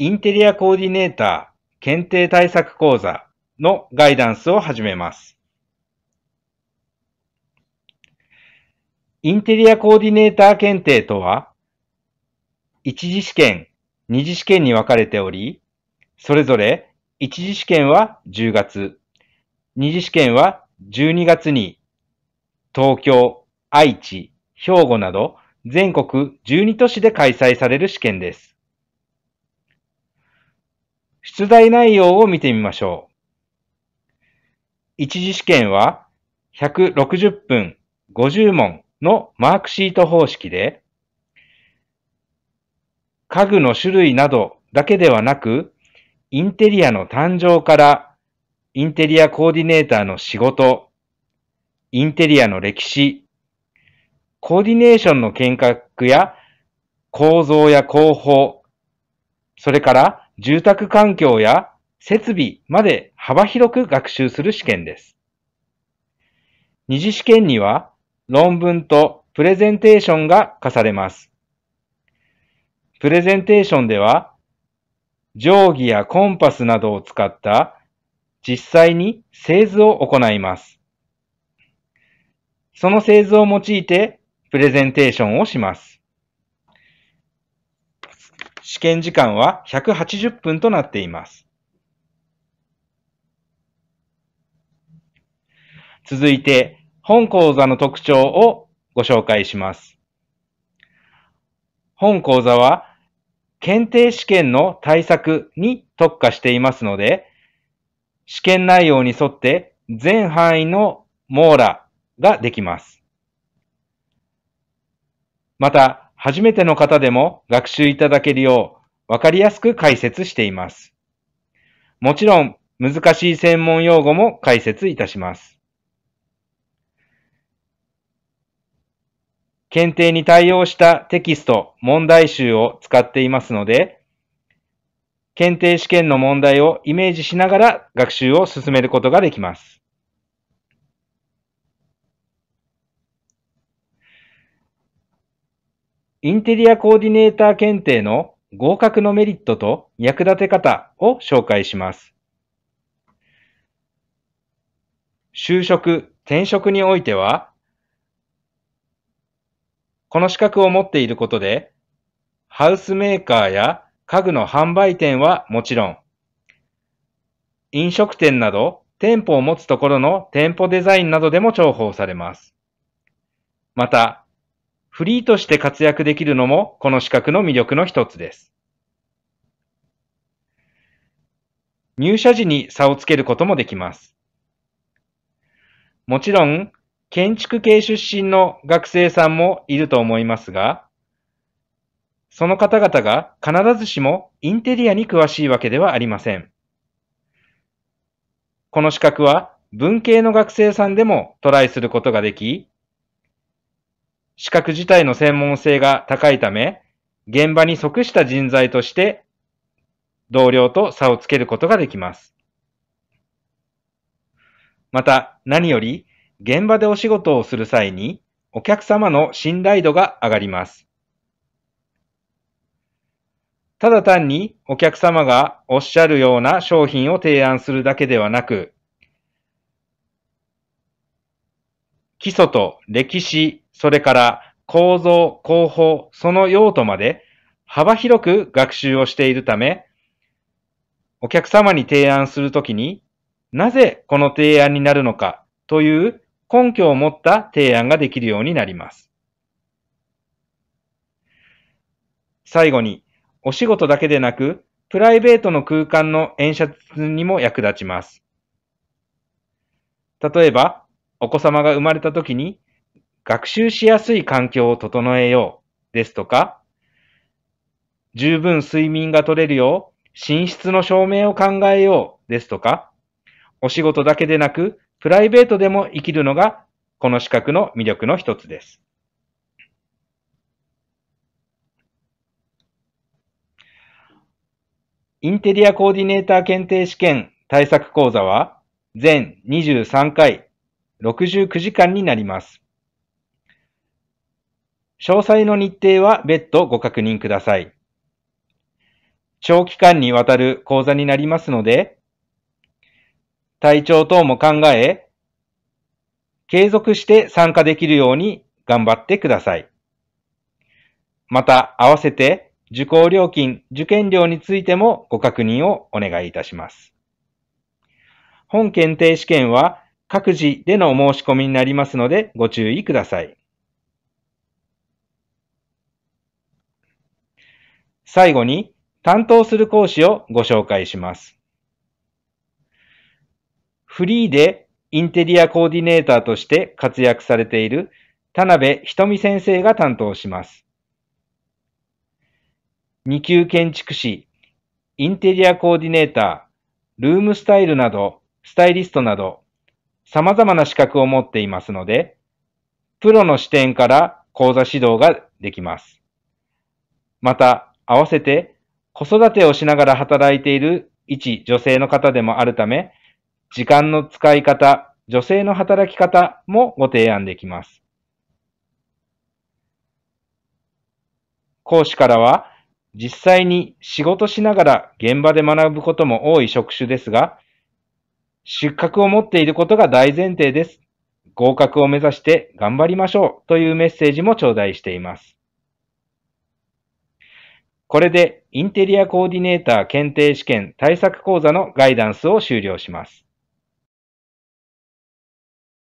インテリアコーディネーター検定対策講座のガイダンスを始めます。インテリアコーディネーター検定とは、一次試験、二次試験に分かれており、それぞれ一次試験は10月、二次試験は12月に、東京、愛知、兵庫など全国12都市で開催される試験です。出題内容を見てみましょう。一次試験は160分50問のマークシート方式で、家具の種類などだけではなく、インテリアの誕生からインテリアコーディネーターの仕事、インテリアの歴史、コーディネーションの見学や構造や工法、それから住宅環境や設備まで幅広く学習する試験です。二次試験には論文とプレゼンテーションが課されます。プレゼンテーションでは定規やコンパスなどを使った実際に製図を行います。その製図を用いてプレゼンテーションをします。試験時間は180分となっています。続いて、本講座の特徴をご紹介します。本講座は、検定試験の対策に特化していますので、試験内容に沿って全範囲の網羅ができます。また、初めての方でも学習いただけるよう、わかりやすく解説しています。もちろん、難しい専門用語も解説いたします。検定に対応したテキスト、問題集を使っていますので、検定試験の問題をイメージしながら学習を進めることができます。インテリアコーディネーター検定の合格のメリットと役立て方を紹介します。就職、転職においては、この資格を持っていることで、ハウスメーカーや家具の販売店はもちろん、飲食店など店舗を持つところの店舗デザインなどでも重宝されます。また、フリーとして活躍できるのもこの資格の魅力の一つです。入社時に差をつけることもできます。もちろん、建築系出身の学生さんもいると思いますが、その方々が必ずしもインテリアに詳しいわけではありません。この資格は文系の学生さんでもトライすることができ、資格自体の専門性が高いため、現場に即した人材として同僚と差をつけることができます。また、何より、現場でお仕事をする際に、お客様の信頼度が上がります。ただ単にお客様がおっしゃるような商品を提案するだけではなく、基礎と歴史、それから構造、工法、その用途まで幅広く学習をしているため、お客様に提案するときに、なぜこの提案になるのかという根拠を持った提案ができるようになります。最後に、お仕事だけでなく、プライベートの空間の演出にも役立ちます。例えば、お子様が生まれたときに学習しやすい環境を整えようですとか、十分睡眠が取れるよう寝室の照明を考えようですとか、お仕事だけでなくプライベートでも生きるのがこの資格の魅力の一つです。インテリアコーディネーター検定試験対策講座は全23回69時間になります。詳細の日程は別途ご確認ください。長期間にわたる講座になりますので、体調等も考え、継続して参加できるように頑張ってください。また、合わせて受講料金、受験料についてもご確認をお願いいたします。本検定試験は各自でのお申し込みになりますのでご注意ください。最後に担当する講師をご紹介します。フリーでインテリアコーディネーターとして活躍されている田辺瞳先生が担当します。二級建築士、インテリアコーディネーター、ルームスタイルなど、スタイリストなど、様々な資格を持っていますので、プロの視点から講座指導ができます。また、合わせて子育てをしながら働いている一女性の方でもあるため、時間の使い方、女性の働き方もご提案できます。講師からは、実際に仕事しながら現場で学ぶことも多い職種ですが、出格を持っていることが大前提です。合格を目指して頑張りましょうというメッセージも頂戴しています。これでインテリアコーディネーター検定試験対策講座のガイダンスを終了します。